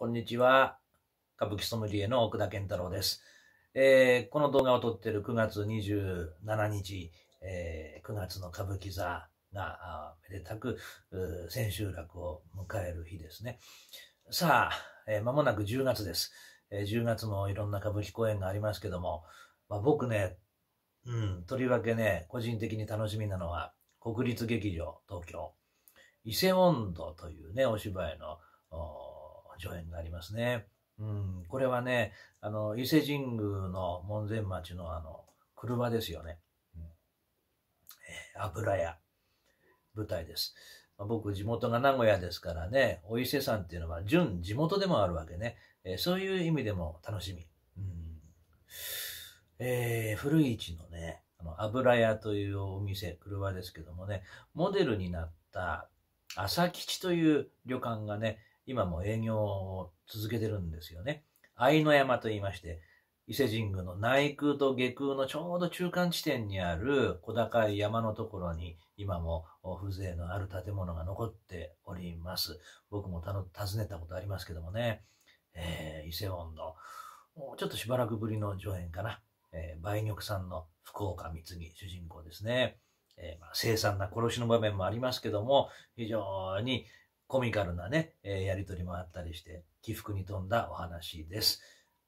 こんにちは。歌舞伎ソムリエの奥田健太郎です。えー、この動画を撮っている9月27日、えー、9月の歌舞伎座がめでたく千秋楽を迎える日ですね。さあ、えー、間もなく10月です、えー。10月もいろんな歌舞伎公演がありますけども、まあ、僕ね、うん、とりわけね、個人的に楽しみなのは、国立劇場東京、伊勢音頭というね、お芝居の上演がありますね。うん、これはね、あの、伊勢神宮の門前町のあの、車ですよね。うん、えー、油屋、舞台です。まあ、僕、地元が名古屋ですからね、お伊勢さんっていうのは、純地元でもあるわけね。えー、そういう意味でも楽しみ。うん、えー、古市のね、あの、油屋というお店、車ですけどもね、モデルになった朝吉という旅館がね、今も営業を続けてるんですよね。愛の山と言いまして、伊勢神宮の内宮と下宮のちょうど中間地点にある小高い山のところに今も風情のある建物が残っております。僕も訪ねたことありますけどもね、えー、伊勢温度、ちょっとしばらくぶりの上演かな。えー、梅玉さんの福岡貢ぎ主人公ですね。えー、まあ、凄惨な殺しの場面もありますけども、非常に、コミカルなね、えー、やりとりもあったりして、起伏に富んだお話です。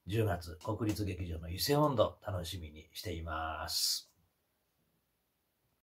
10月、国立劇場の伊勢温度、楽しみにしています。